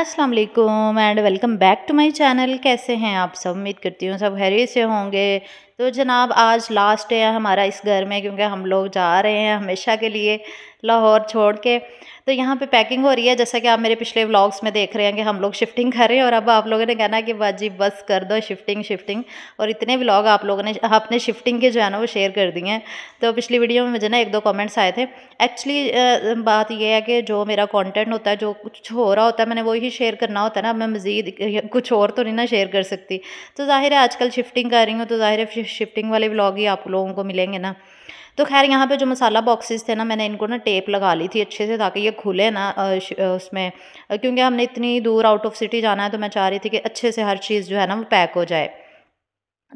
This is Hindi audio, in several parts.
अस्सलाम वालेकुम and welcome back to my channel कैसे हैं आप सब उम्मीद करती हूँ सब हैरी से होंगे तो जनाब आज लास्ट डे है हमारा इस घर में क्योंकि हम लोग जा रहे हैं हमेशा के लिए लाहौर छोड़ के तो यहाँ पे पैकिंग हो रही है जैसा कि आप मेरे पिछले व्लॉग्स में देख रहे हैं कि हम लोग शिफ्टिंग कर रहे हैं और अब आप लोगों ने कहना कि बाजी बस कर दो शिफ्टिंग शिफ्टिंग और इतने व्लॉग आप लोगों ने अपने शिफ्टिंग के जो है ना वो शेयर कर दिए हैं तो पिछली वीडियो में मुझे ना एक दो कमेंट्स आए थे एक्चुअली बात यह है कि जो मेरा कॉन्टेंट होता है जो कुछ हो रहा होता है मैंने वही शेयर करना होता है ना मैं मज़ीद कुछ और तो नहीं ना शेयर कर सकती तो ज़ाहिर है आजकल शिफ्टिंग कर रही हूँ तो ज़ाहिर है शिफ्टिंग वाले व्लॉग ही आप लोगों को मिलेंगे ना तो खैर यहाँ पे जो मसाला बॉक्सेस थे ना मैंने इनको ना टेप लगा ली थी अच्छे से ताकि ये खुले ना उसमें क्योंकि हमने इतनी दूर आउट ऑफ सिटी जाना है तो मैं चाह रही थी कि अच्छे से हर चीज़ जो है ना वो पैक हो जाए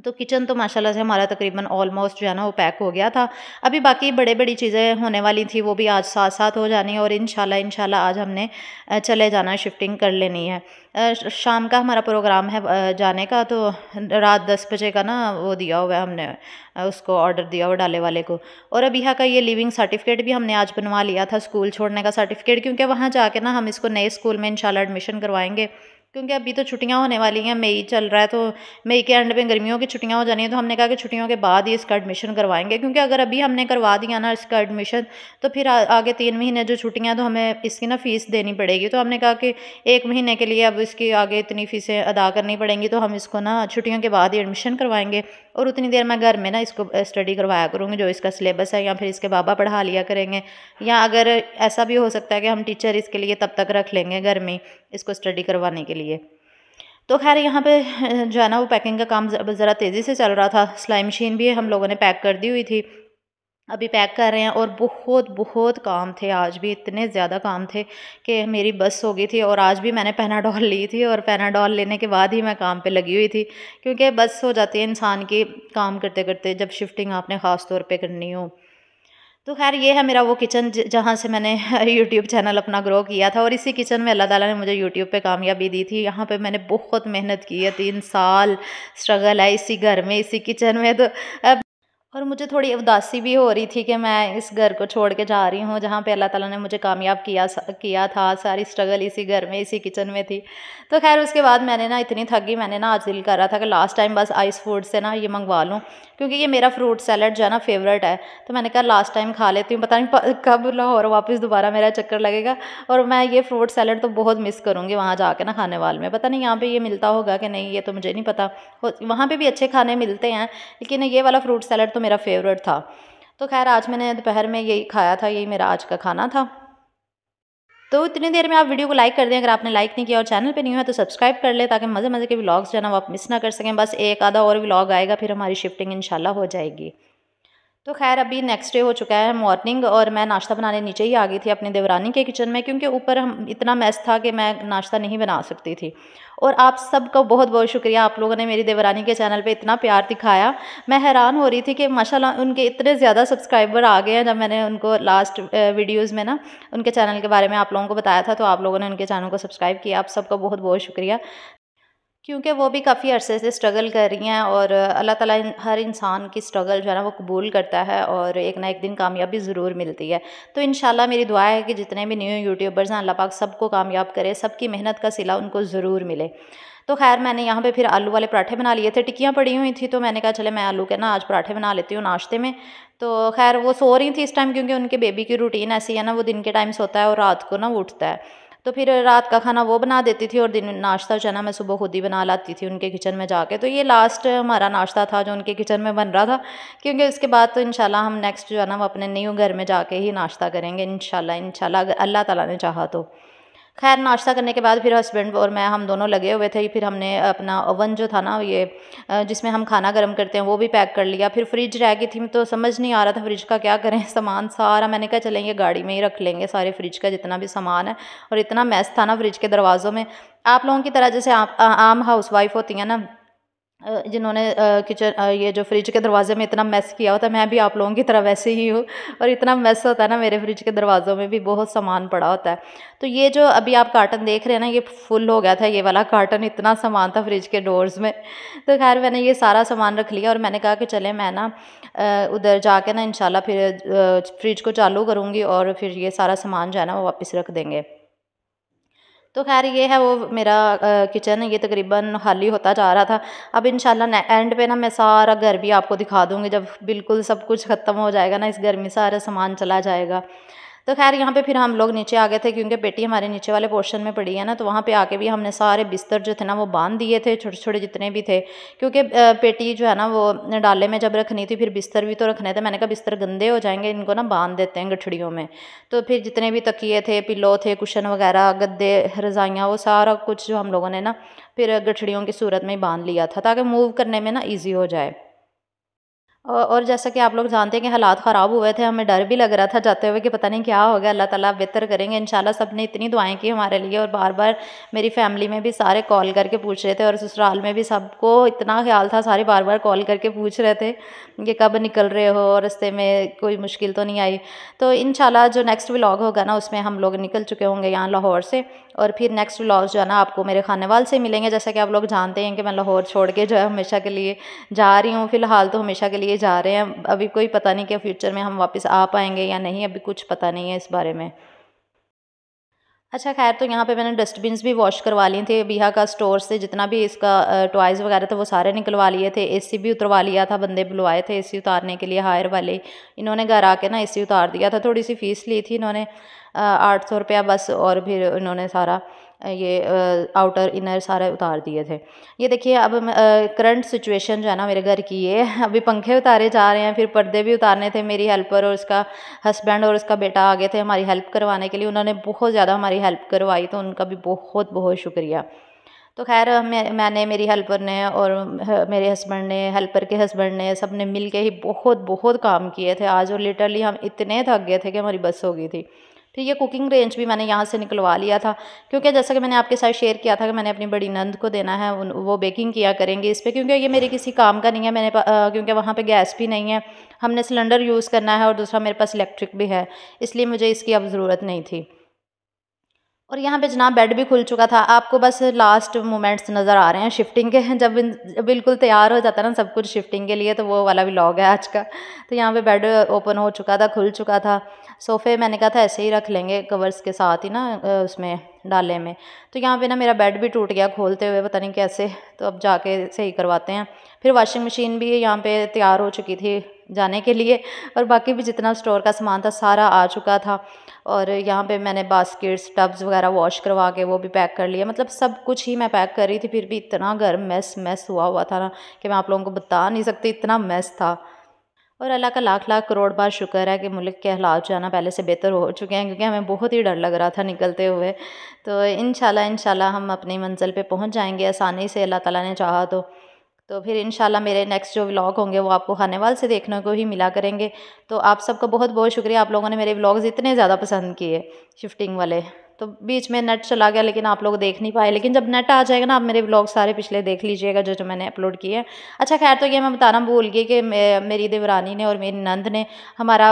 तो किचन तो माशाल्लाह से हमारा तकरीबन ऑलमोस्ट जो है ना वो पैक हो गया था अभी बाकी बड़े बड़ी चीज़ें होने वाली थी वो भी आज साथ साथ हो जानी है और इन शाला आज हमने चले जाना शिफ्टिंग कर लेनी है शाम का हमारा प्रोग्राम है जाने का तो रात दस बजे का ना वो दिया हुआ है हमने उसको ऑर्डर दिया हुआ डाले वाले को और यहाँ का ये लिविंग सर्टिफिकेट भी हमने आज बनवा लिया था स्कूल छोड़ने का सर्टिफिकेट क्योंकि वहाँ जाके ना हम इसको नए स्कूल में इन एडमिशन करवाएँगे क्योंकि अभी तो छुट्टियाँ होने वाली हैं मई चल रहा है तो मई के एंड में गर्मियों की छुट्टियाँ हो जानी है तो हमने कहा कि छुट्टियों के बाद ही इसका एडमिशन करवाएंगे क्योंकि अगर अभी हमने करवा दिया ना इसका एडमिशन तो फिर आ, आगे तीन महीने जो छुट्टियाँ तो हमें इसकी ना फ़ीस देनी पड़ेगी तो हमने कहा कि एक महीने के लिए अब इसकी आगे इतनी फ़ीसें अदा करनी पड़ेंगी तो हम इसको ना छुट्टियों के बाद ही एडमिशन करवाएंगे और उतनी देर मैं घर में ना इसको स्टडी करवाया करूँगी जो इसका सिलेबस है या फिर इसके बाबा पढ़ा लिया करेंगे या अगर ऐसा भी हो सकता है कि हम टीचर इसके लिए तब तक रख लेंगे घर में इसको स्टडी करवाने के लिए तो खैर यहाँ पे जो है ना वो पैकिंग का काम ज़रा तेज़ी से चल रहा था सिलाई मशीन भी हम लोगों ने पैक कर दी हुई थी अभी पैक कर रहे हैं और बहुत बहुत काम थे आज भी इतने ज़्यादा काम थे कि मेरी बस हो गई थी और आज भी मैंने पेनाडॉल ली थी और पेनाडॉल लेने के बाद ही मैं काम पे लगी हुई थी क्योंकि बस हो जाती है इंसान की काम करते करते जब शिफ्टिंग आपने ख़ास तौर पे करनी हो तो खैर ये है मेरा वो किचन जहाँ से मैंने यूट्यूब चैनल अपना ग्रो किया था और इसी किचन में अल्लाह ताला ने मुझे यूट्यूब पे कामयाबी दी थी यहाँ पे मैंने बहुत मेहनत की है तीन साल स्ट्रगल है इसी घर में इसी किचन में तो अब और मुझे थोड़ी उदासी भी हो रही थी कि मैं इस घर को छोड़ के जा रही हूँ जहाँ पे अल्लाह ताला ने मुझे कामयाब किया किया था सारी स्ट्रगल इसी घर में इसी किचन में थी तो खैर उसके बाद मैंने ना इतनी थकी मैंने ना आज दिल कर रहा था कि लास्ट टाइम बस आइस फूड से ना ये मंगवा लूँ क्योंकि ये मेरा फ्रूट सैलड जो है ना फेवरेट है तो मैंने कहा लास्ट टाइम खा लेती हूँ पता नहीं कब लाहौर वापस दोबारा मेरा चक्कर लगेगा और मैं ये फ्रूट सैलड तो बहुत मिस करूँगी वहाँ जा ना खाने वाले में पता नहीं यहाँ पर ये मिलता होगा कि नहीं ये तो मुझे नहीं पता वहाँ पर भी अच्छे खाने मिलते हैं लेकिन ये वाला फ्रूट सैलड तो मेरा फेवरेट था तो खैर आज मैंने दोपहर में यही खाया था यही मेरा आज का खाना था तो इतनी देर में आप वीडियो को लाइक कर दें अगर आपने लाइक नहीं किया और चैनल पे नहीं हुआ तो सब्सक्राइब कर लें ताकि मज़े मज़े के व्लॉग्स जो है ना वो आप मिस ना कर सकें बस एक आधा और व्लॉग आएगा फिर हमारी शिफ्टिंग इंशाल्लाह हो जाएगी तो खैर अभी नेक्स्ट डे हो चुका है मॉर्निंग और मैं नाश्ता बनाने नीचे ही आ गई थी अपने देवरानी के किचन में क्योंकि ऊपर हम इतना मैस था कि मैं नाश्ता नहीं बना सकती थी और आप सबका बहुत बहुत शुक्रिया आप लोगों ने मेरी देवरानी के चैनल पे इतना प्यार दिखाया मैं हैरान हो रही थी कि माशाल्लाह उनके इतने ज़्यादा सब्सक्राइबर आ गए हैं जब मैंने उनको लास्ट वीडियोज़ में ना उनके चैनल के बारे में आप लोगों को बताया था तो आप लोगों ने उनके चैनल को सब्सक्राइब किया आप सबका बहुत बहुत शुक्रिया क्योंकि वो भी काफ़ी अरसे से स्ट्रगल कर रही हैं और अल्लाह ताला हर इंसान की स्ट्रगल जो है ना वो कबूल करता है और एक ना एक दिन कामयाबी ज़रूर मिलती है तो इन मेरी दुआ है कि जितने भी न्यू यूट्यूबर्स हैं अल्लाह पाक सबको कामयाब करे सबकी मेहनत का सिला उनको ज़रूर मिले तो खैर मैंने यहाँ पे फिर आलू वाले पराठे बना लिए थे टिक्कियाँ पड़ी हुई थी तो मैंने कहा चले मैं आलू के ना आज पराठे बना लेती हूँ नाश्ते में तो खैर वो सो रही थी इस टाइम क्योंकि उनके बेबी की रूटीन ऐसी है ना वो दिन के टाइम सोता है और रात को ना उठता है तो फिर रात का खाना वो बना देती थी और दिन नाश्ता चना मैं सुबह खुद ही बना लाती थी उनके किचन में जाके तो ये लास्ट हमारा नाश्ता था जो उनके किचन में बन रहा था क्योंकि उसके बाद तो इंशाल्लाह हम नेक्स्ट जो है ना वो अपने न्यू घर में जाके ही नाश्ता करेंगे इंशाल्लाह इंशाल्लाह अल्लाह ताला ने चाहा तो खैर नाश्ता करने के बाद फिर हस्बैंड और मैं हम दोनों लगे हुए थे फिर हमने अपना ओवन जो था ना ये जिसमें हम खाना गर्म करते हैं वो भी पैक कर लिया फिर फ्रिज रह गई थी तो समझ नहीं आ रहा था फ्रिज का क्या करें सामान सारा मैंने कहा चलेंगे गाड़ी में ही रख लेंगे सारे फ्रिज का जितना भी सामान है और इतना मैस था ना फ्रिज के दरवाज़ों में आप लोगों की तरह जैसे आ, आ, आम हाउस वाइफ होती हैं ना जिन्होंने किचन ये जो फ्रिज के दरवाज़े में इतना मैस किया होता है मैं भी आप लोगों की तरह वैसे ही हूँ और इतना मैस होता है ना मेरे फ्रिज के दरवाज़ों में भी बहुत सामान पड़ा होता है तो ये जो अभी आप कार्टन देख रहे हैं ना ये फुल हो गया था ये वाला कार्टन इतना सामान था फ्रिज के डोर्स में तो खैर मैंने ये सारा सामान रख लिया और मैंने कहा कि चले मैं ना उधर जा ना इन फिर फ्रिज को चालू करूँगी और फिर ये सारा सामान जो है ना वो वापस रख देंगे तो खैर ये है वो मेरा किचन ये तकरीबन खाली होता जा रहा था अब इन एंड पे ना मैं सारा घर भी आपको दिखा दूँगी जब बिल्कुल सब कुछ ख़त्म हो जाएगा ना इस घर में सारा सामान चला जाएगा तो खैर यहाँ पे फिर हम लोग नीचे आ गए थे क्योंकि बेटी हमारे नीचे वाले पोर्शन में पड़ी है ना तो वहाँ पे आके भी हमने सारे बिस्तर जो थे ना वो बांध दिए थे छोटे छोटे जितने भी थे क्योंकि पेटी जो है ना वो डाले में जब रखनी थी फिर बिस्तर भी तो रखने थे मैंने कहा बिस्तर गंदे हो जाएंगे इनको ना बांध देते हैं गठड़ियों में तो फिर जितने भी तकिए थे पिलो थे कुशन वगैरह गद्दे रज़ाइयाँ वो सारा कुछ जो हम लोगों ने ना फिर गठड़ियों की सूरत में बांध लिया था ताकि मूव करने में ना ईजी हो जाए और जैसा कि आप लोग जानते हैं कि हालात ख़राब हुए थे हमें डर भी लग रहा था जाते हुए कि पता नहीं क्या होगा अल्लाह ताला बेहतर करेंगे इन सब ने इतनी दुआएं की हमारे लिए और बार बार मेरी फैमिली में भी सारे कॉल करके पूछ रहे थे और ससुराल में भी सबको इतना ख्याल था सारे बार बार कॉल करके पूछ रहे थे कि कब निकल रहे हो और रस्ते में कोई मुश्किल तो नहीं आई तो इन जो नेक्स्ट व्लॉग होगा ना उसमें हम लोग निकल चुके होंगे यहाँ लाहौर से और फिर नेक्स्ट व्लॉग्स जो है ना आपको मेरे खानेवाल से मिलेंगे जैसा कि आप लोग जानते हैं कि मैं लाहौर छोड़ के जो है हमेशा के लिए जा रही हूँ फ़िलहाल तो हमेशा के लिए जा रहे हैं अभी कोई पता नहीं कि फ़्यूचर में हम वापस आ पाएंगे या नहीं अभी कुछ पता नहीं है इस बारे में अच्छा खैर तो यहाँ पे मैंने डस्टबिन भी वॉश करवा लिए थे बिहा का स्टोर से जितना भी इसका टॉयज़ वगैरह था वो सारे निकलवा लिए थे एसी भी उतरवा लिया था बंदे बुलवाए थे एसी उतारने के लिए हायर वाले इन्होंने घर आके ना एसी उतार दिया था थोड़ी सी फ़ीस ली थी इन्होंने आठ सौ रुपया बस और फिर इन्होंने सारा ये आउटर इनर सारे उतार दिए थे ये देखिए अब करंट सिचुएशन जो है ना मेरे घर की ये अभी पंखे उतारे जा रहे हैं फिर पर्दे भी उतारने थे मेरी हेल्पर और उसका हस्बैंड और उसका बेटा आ गए थे हमारी हेल्प करवाने के लिए उन्होंने बहुत ज़्यादा हमारी हेल्प करवाई तो उनका भी बहुत बहुत शुक्रिया तो खैर मैं मैंने मेरी हेल्पर ने और मेरे हस्बैंड ने हेल्पर के हस्बैंड ने सब ने मिल के ही बहुत बहुत काम किए थे आज और लिटरली हम इतने थक गए थे कि हमारी बस हो गई थी तो ये कुकिंग रेंज भी मैंने यहाँ से निकलवा लिया था क्योंकि जैसा कि मैंने आपके साथ शेयर किया था कि मैंने अपनी बड़ी नंद को देना है वो बेकिंग किया करेंगे इस पर क्योंकि ये मेरे किसी काम का नहीं है मैंने क्योंकि वहाँ पर गैस भी नहीं है हमने सिलेंडर यूज़ करना है और दूसरा मेरे पास इलेक्ट्रिक भी है इसलिए मुझे इसकी अब ज़रूरत नहीं थी और यहाँ पे जनाब बेड भी खुल चुका था आपको बस लास्ट मोमेंट्स नज़र आ रहे हैं शिफ्टिंग के जब बिल्कुल तैयार हो जाता ना सब कुछ शिफ्टिंग के लिए तो वो वाला भी लॉग है आज का तो यहाँ पे बेड ओपन हो चुका था खुल चुका था सोफ़े मैंने कहा था ऐसे ही रख लेंगे कवर्स के साथ ही ना उसमें डाले में तो यहाँ पे ना मेरा बेड भी टूट गया खोलते हुए पता नहीं कैसे तो अब जाके सही करवाते हैं फिर वॉशिंग मशीन भी यहाँ पर तैयार हो चुकी थी जाने के लिए और बाकी भी जितना स्टोर का सामान था सारा आ चुका था और यहाँ पे मैंने बास्केट्स टब्स वगैरह वॉश करवा के वो भी पैक कर लिया मतलब सब कुछ ही मैं पैक कर रही थी फिर भी इतना घर मैस मैस हुआ हुआ था ना कि मैं आप लोगों को बता नहीं सकती इतना मैस था और अल्लाह का लाख लाख करोड़ बार शुक्र है कि मुल्क के हालात जो है ना पहले से बेहतर हो चुके हैं क्योंकि हमें बहुत ही डर लग रहा था निकलते हुए तो इन शाला हम अपनी मंजिल पर पहुँच जाएँगे आसानी से अल्लाह तला ने चाहा तो तो फिर इन मेरे नेक्स्ट जो व्लॉग होंगे वो आपको खानेवाल से देखने को ही मिला करेंगे तो आप सबका बहुत बहुत शुक्रिया आप लोगों ने मेरे व्लॉग्स इतने ज़्यादा पसंद किए शिफ्टिंग वाले तो बीच में नेट चला गया लेकिन आप लोग देख नहीं पाए लेकिन जब नेट आ जाएगा ना आप मेरे ब्लॉग सारे पिछले देख लीजिएगा जो जो मैंने अपलोड किए हैं अच्छा खैर तो ये मैं बताना भूल गई कि मेरी देवरानी ने और मेरी नंद ने हमारा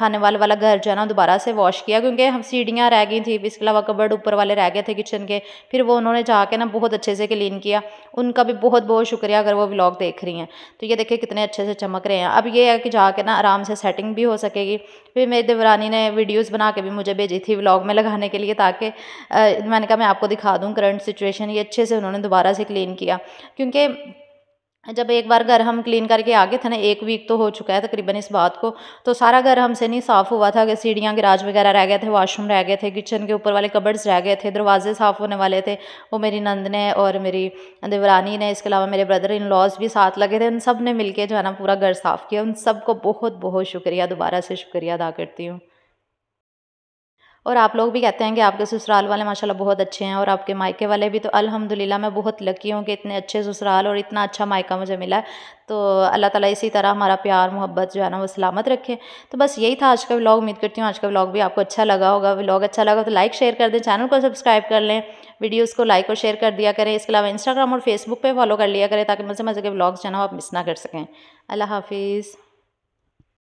खाने वाले वाला घर जो है ना दोबारा से वॉश किया क्योंकि हम सीढ़ियाँ रह गई थी इसके अलावा कबर्ड ऊपर वाले रह गए थे किचन के फिर वो उन्होंने जाके ना बहुत अच्छे से क्लीन किया उनका भी बहुत बहुत शुक्रिया अगर वो ब्लॉग देख रही हैं तो ये देखिए कितने अच्छे से चमक रहे हैं अब ये है कि जाके ना आराम से सेटिंग भी हो सकेगी फिर मेरी देवरानी ने वीडियोज़ बना के भी मुझे भेजी थी ब्लॉग में लगाने के लिए ताकि आके मैंने कहा मैं आपको दिखा दूँ करंट सिचुएशन ये अच्छे से उन्होंने दोबारा से क्लीन किया क्योंकि जब एक बार घर हम क्लीन करके आ गए थे ना एक वीक तो हो चुका है तकरीबन इस बात को तो सारा घर हमसे नहीं साफ़ हुआ था कि सीढ़ियाँ गिराज वगैरह रह गए थे वाशरूम रह गए थे किचन के ऊपर वाले कबर्ड्स रह गए थे दरवाजे साफ़ होने वाले थे वो मेरी नंद ने और मेरी देवरानी ने इसके अलावा मेरे ब्रदर इन लॉज भी साथ लगे थे उन सब ने मिल जो है ना पूरा घर साफ़ किया उन सबको बहुत बहुत शुक्रिया दोबारा से शुक्रिया अदा करती हूँ और आप लोग भी कहते हैं कि आपके ससुराल वाले माशाल्लाह बहुत अच्छे हैं और आपके मायके वाले भी तो अल्हम्दुलिल्लाह मैं बहुत लकी हूँ कि इतने अच्छे ससुराल और इतना अच्छा मायका मुझे मिला तो अल्लाह ताला इसी तरह हमारा प्यार मोहब्बत जो है ना वो सलामत रखे तो बस यही था आज का व्लॉग उम्मीद करती हूँ आज का व्लॉग भी आपको अच्छा लगा होगा व्लॉग अच्छा लगा तो लाइक शेयर कर दें चैनल को सब्सक्राइब कर लें वीडियोज़ को लाइक और शेयर कर दिया करें इसके अलावा इंस्टाग्राम और फेसबुक पर फॉलो कर लिया करें ताकि मज़े मज़े के व्लॉग्स जो है ना आप मिस ना कर सकें अल्लाह हाफिज़